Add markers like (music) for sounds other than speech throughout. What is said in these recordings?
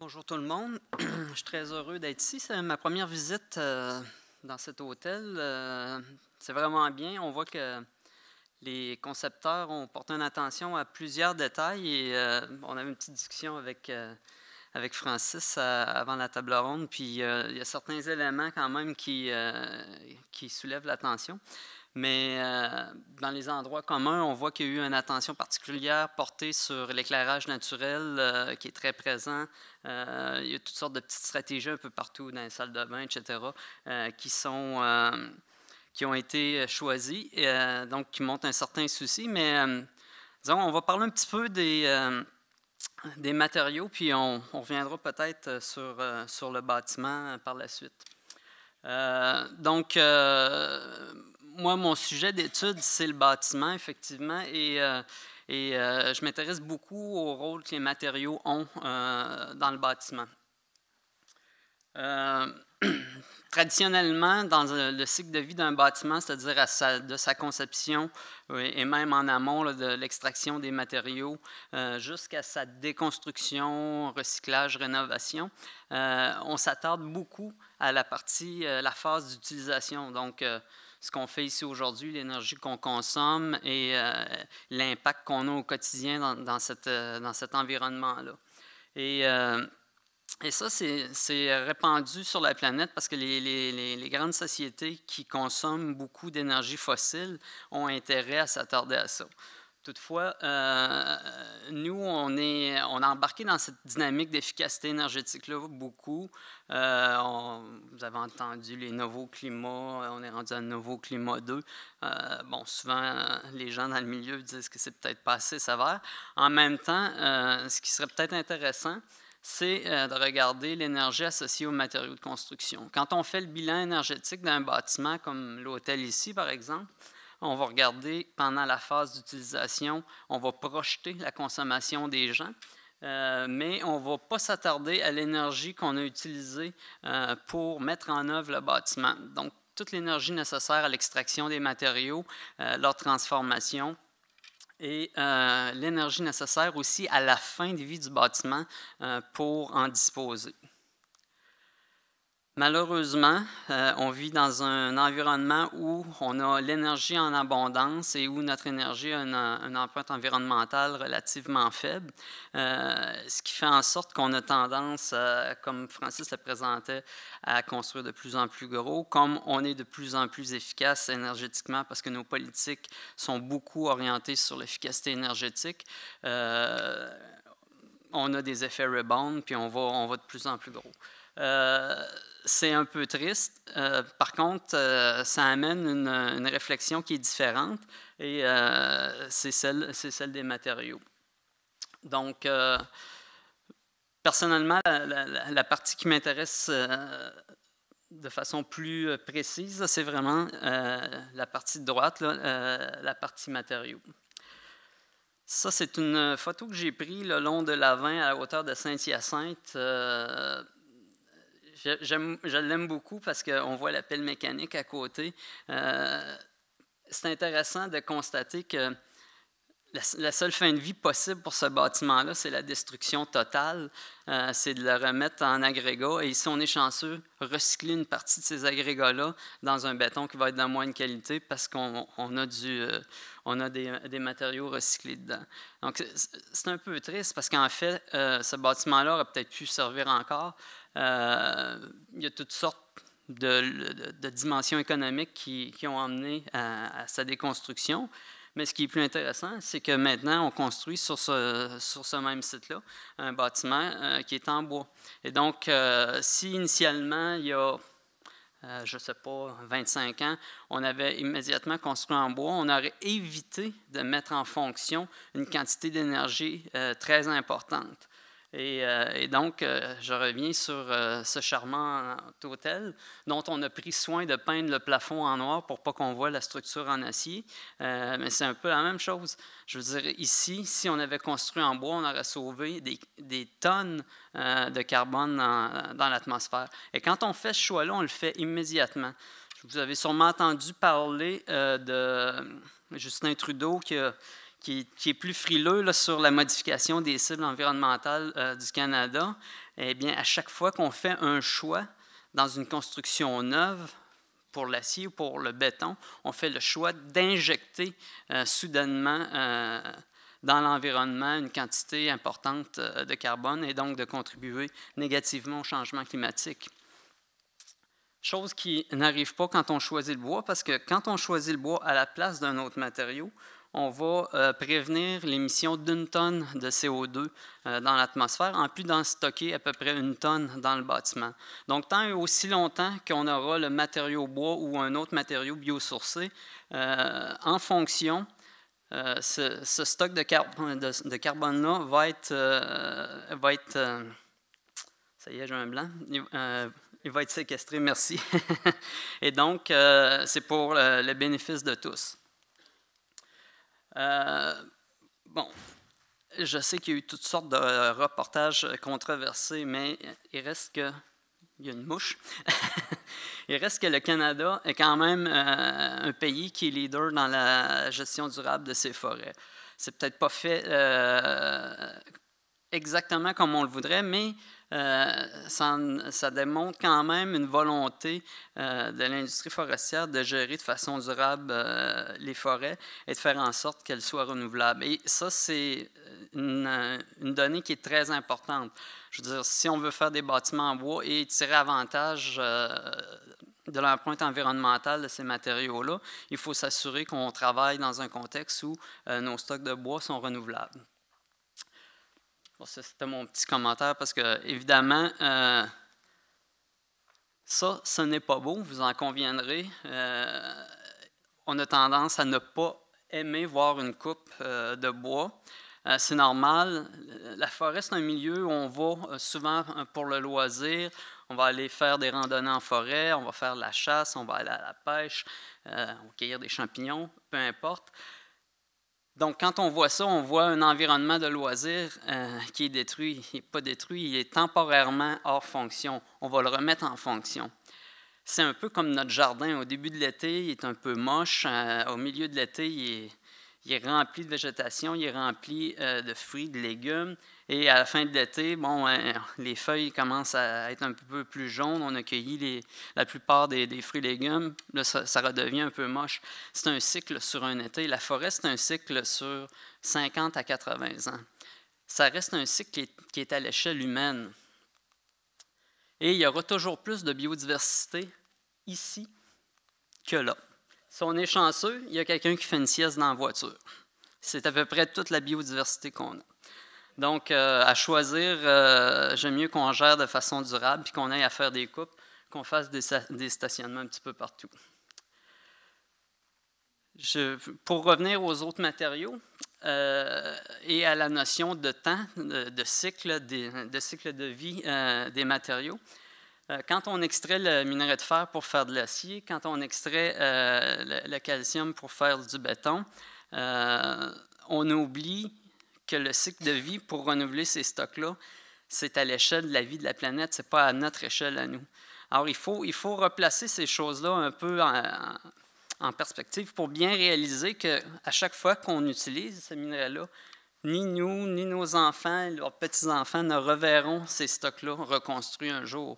Bonjour tout le monde. (clears throat) Je suis très heureux d'être ici. C'est ma première visite euh, dans cet hôtel. Euh, c'est vraiment bien. On voit que les concepteurs ont porté une attention à plusieurs détails et euh, on avait une petite discussion avec, avec Francis avant la table ronde. Puis il y a certains éléments quand même qui, qui soulèvent l'attention. Mais euh, dans les endroits communs, on voit qu'il y a eu une attention particulière portée sur l'éclairage naturel euh, qui est très présent. Euh, il y a toutes sortes de petites stratégies un peu partout dans les salles de bain, etc., qui, sont, qui ont été choisies, donc qui montrent un certain souci. Mais on va parler un petit peu des, des matériaux, puis on, reviendra peut-être sur, sur le bâtiment par la suite. donc, moi, mon sujet d'étude, c'est le bâtiment, effectivement, et, euh, euh, je m'intéresse beaucoup au rôle que les matériaux ont euh, dans le bâtiment. (clears throat) traditionnellement, dans le cycle de vie d'un bâtiment, c'est-à-dire de sa conception et même en amont de l'extraction des matériaux jusqu'à sa déconstruction, recyclage, rénovation, on s'attarde beaucoup à la partie, la phase d'utilisation. Donc, ce qu'on fait ici aujourd'hui, l'énergie qu'on consomme et euh, l'impact qu'on a au quotidien dans, euh, cet environnement-là. Et, euh, ça, c'est répandu sur la planète parce que les, les grandes sociétés qui consomment beaucoup d'énergie fossile ont intérêt à s'attarder à ça. Toutefois, euh, nous, on, est, on a embarqué dans cette dynamique d'efficacité énergétique-là beaucoup. Euh, vous avez entendu les nouveaux climats, euh, on est rendu à nouveau climat 2. bon, souvent, les gens dans le milieu disent que c'est peut-être passé, ça va. En même temps, ce qui serait peut-être intéressant, c'est de regarder l'énergie associée aux matériaux de construction. Quand on fait le bilan énergétique d'un bâtiment comme l'hôtel ici, par exemple, on va regarder pendant la phase d'utilisation, on va projeter la consommation des gens, euh, mais on ne va pas s'attarder à l'énergie qu'on a utilisée euh, pour mettre en œuvre le bâtiment. Donc, toute l'énergie nécessaire à l'extraction des matériaux, euh, leur transformation, et l'énergie nécessaire aussi à la fin de vie du bâtiment pour en disposer. Malheureusement, euh, on vit dans un environnement où on a l'énergie en abondance et où notre énergie a une, empreinte environnementale relativement faible, euh, ce qui fait en sorte qu'on a tendance, euh, comme Francis le présentait, à construire de plus en plus gros, comme on est de plus en plus efficace énergétiquement parce que nos politiques sont beaucoup orientées sur l'efficacité énergétique on a des effets rebound, puis on va, on va de plus en plus gros c'est un peu triste. Euh, par contre, euh, ça amène une, réflexion qui est différente et euh, c'est celle, celle, des matériaux. Donc, personnellement, la, partie qui m'intéresse de façon plus précise, c'est vraiment la partie de droite, la partie matériaux. Ça, c'est une photo que j'ai prise le long de l'avant à hauteur de Saint-Hyacinthe je l'aime beaucoup parce qu'on voit la pelle mécanique à côté. Euh, c'est intéressant de constater que la, seule fin de vie possible pour ce bâtiment-là, c'est la destruction totale. Euh, c'est de le remettre en agrégat. Et si on est chanceux, recycler une partie de ces agrégats-là dans un béton qui va être de moindre qualité parce qu'on a, euh, des, matériaux recyclés dedans. Donc, c'est un peu triste parce qu'en fait, ce bâtiment-là aurait peut-être pu servir encore, euh, il y a toutes sortes de, dimensions économiques qui, ont amené à, sa déconstruction. Mais ce qui est plus intéressant, c'est que maintenant, on construit sur ce, même site-là un bâtiment euh, qui est en bois. Et donc, euh, si initialement, il y a, je ne sais pas, 25 ans, on avait immédiatement construit en bois, on aurait évité de mettre en fonction une quantité d'énergie très importante. Euh, et, donc, euh, je reviens sur euh, ce charmant hôtel dont on a pris soin de peindre le plafond en noir pour pas qu'on voit la structure en acier. mais c'est un peu la même chose. Je veux dire, ici, si on avait construit en bois, on aurait sauvé des, tonnes de carbone dans, dans l'atmosphère. Et quand on fait ce choix-là, on le fait immédiatement. Vous avez sûrement entendu parler de Justin Trudeau qui a qui, est plus frileux sur la modification des cibles environnementales euh, du Canada, eh bien, à chaque fois qu'on fait un choix dans une construction neuve, pour l'acier ou pour le béton, on fait le choix d'injecter euh, soudainement euh, dans l'environnement une quantité importante de carbone et donc de contribuer négativement au changement climatique. Chose qui n'arrive pas quand on choisit le bois, parce que quand on choisit le bois à la place d'un autre matériau, on va euh, prévenir l'émission d'une tonne de CO2 euh, dans l'atmosphère, en plus d'en stocker à peu près une tonne dans le bâtiment. Donc, tant aussi longtemps qu'on aura le matériau bois ou un autre matériau biosourcé euh, en fonction, ce, stock de, carbone-là va être... va être ça y est, j'ai un blanc. Il va être séquestré, merci. (laughs) et donc, c'est pour le bénéfice de tous. Euh, bon, je sais qu'il y a eu toutes sortes de reportages controversés, mais il reste que. Il y a une mouche. (laughs) il reste que le Canada est quand même euh, un pays qui est leader dans la gestion durable de ses forêts. C'est peut-être pas fait euh, exactement comme on le voudrait, mais euh, ça, démontre quand même une volonté euh, de l'industrie forestière de gérer de façon durable euh, les forêts et de faire en sorte qu'elles soient renouvelables. Et ça, c'est une, une, donnée qui est très importante. Je veux dire, si on veut faire des bâtiments en bois et tirer avantage de l'empreinte environnementale de ces matériaux-là, il faut s'assurer qu'on travaille dans un contexte où nos stocks de bois sont renouvelables c'était mon petit commentaire parce que, évidemment, euh, ça, ce n'est pas beau, vous en conviendrez. Euh, on a tendance à ne pas aimer voir une coupe euh, de bois. c'est normal. La forêt, c'est un milieu où on va souvent pour le loisir. On va aller faire des randonnées en forêt, on va faire de la chasse, on va aller à la pêche, on va cueillir des champignons, peu importe. Donc, quand on voit ça, on voit un environnement de loisirs euh, qui est détruit, il n'est pas détruit, il est temporairement hors fonction. On va le remettre en fonction. C'est un peu comme notre jardin. Au début de l'été, il est un peu moche. Euh, au milieu de l'été, il, est, rempli de végétation, il est rempli euh, de fruits, de légumes. Et à la fin de l'été, bon, hein, les feuilles commencent à être un peu plus jaunes. On a cueilli les, la plupart des, fruits et légumes. Là, ça, redevient un peu moche. C'est un cycle sur un été. La forêt, c'est un cycle sur 50 à 80 ans. Ça reste un cycle qui est, qui est à l'échelle humaine. Et il y aura toujours plus de biodiversité ici que là. Si on est chanceux, il y a quelqu'un qui fait une sieste dans la voiture. C'est à peu près toute la biodiversité qu'on a. Donc, euh, à choisir, euh, j'aime mieux qu'on gère de façon durable, puis qu'on aille à faire des coupes, qu'on fasse des, stationnements un petit peu partout. pour revenir aux autres matériaux euh, et à la notion de temps, de, cycle, de cycle de vie des matériaux, quand on extrait le minerai de fer pour faire de l'acier, quand on extrait le, calcium pour faire du béton, on oublie que le cycle de vie pour renouveler ces stocks-là, c'est à l'échelle de la vie de la planète, c'est pas à notre échelle à nous. Alors, il faut, il faut replacer ces choses-là un peu en, perspective pour bien réaliser qu'à chaque fois qu'on utilise ces minéraux là ni nous, ni nos enfants, leurs petits-enfants ne reverront ces stocks-là reconstruits un jour.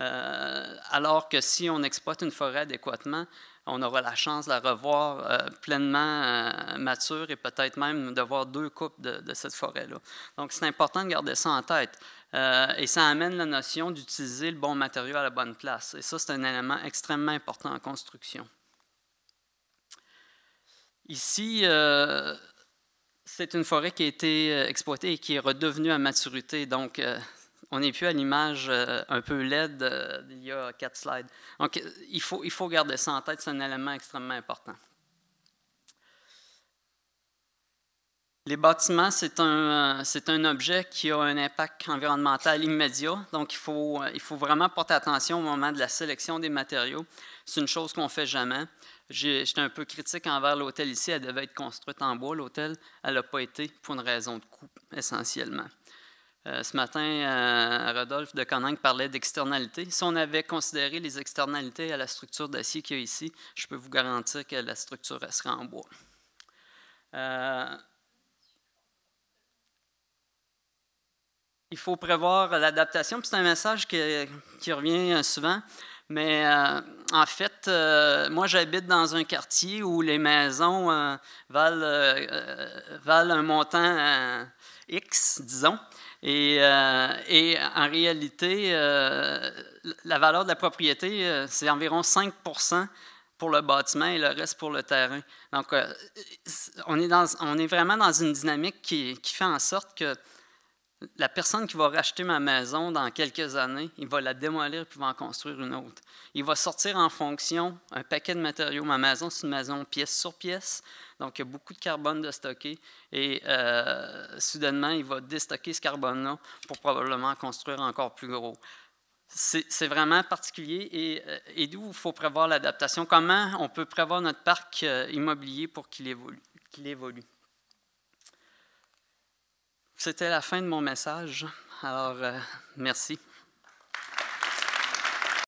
Euh, alors que si on exploite une forêt adéquatement, on aura la chance de la revoir euh, pleinement euh, mature et peut-être même de voir deux coupes de, cette forêt-là. Donc, c'est important de garder ça en tête. et ça amène la notion d'utiliser le bon matériau à la bonne place. Et ça, c'est un élément extrêmement important en construction. Ici, c'est une forêt qui a été exploitée et qui est redevenue à maturité. Donc, on n'est plus à l'image euh, un peu laide euh, il y a quatre slides. Donc, il faut, il faut garder ça en tête, c'est un élément extrêmement important. Les bâtiments, c'est un, euh, un, objet qui a un impact environnemental immédiat, donc il faut, il faut vraiment porter attention au moment de la sélection des matériaux. C'est une chose qu'on ne fait jamais. J'étais un peu critique envers l'hôtel ici, elle devait être construite en bois, l'hôtel, elle n'a pas été pour une raison de coût essentiellement. Euh, ce matin, euh, Rodolphe de Coninck parlait d'externalités. Si on avait considéré les externalités à la structure d'acier qu'il y a ici, je peux vous garantir que la structure restera en bois. Euh, il faut prévoir l'adaptation. C'est un message qui, revient souvent. Mais en fait, moi, j'habite dans un quartier où les maisons valent, un montant X, disons. Euh, et, en réalité, euh, la valeur de la propriété, euh, c'est environ 5 pour le bâtiment et le reste pour le terrain. Donc, on, est vraiment dans une dynamique qui, fait en sorte que la personne qui va racheter ma maison dans quelques années, il va la démolir puis va en construire une autre. Il va sortir en fonction un paquet de matériaux. Ma maison, c'est une maison pièce sur pièce. Donc, il y a beaucoup de carbone de stocker et euh, soudainement, il va déstocker ce carbone-là pour probablement construire encore plus gros. C'est vraiment particulier euh, et, d'où il faut prévoir l'adaptation. Comment on peut prévoir notre parc euh, immobilier pour qu'il évolue? C'était la fin de mon message. Alors, merci.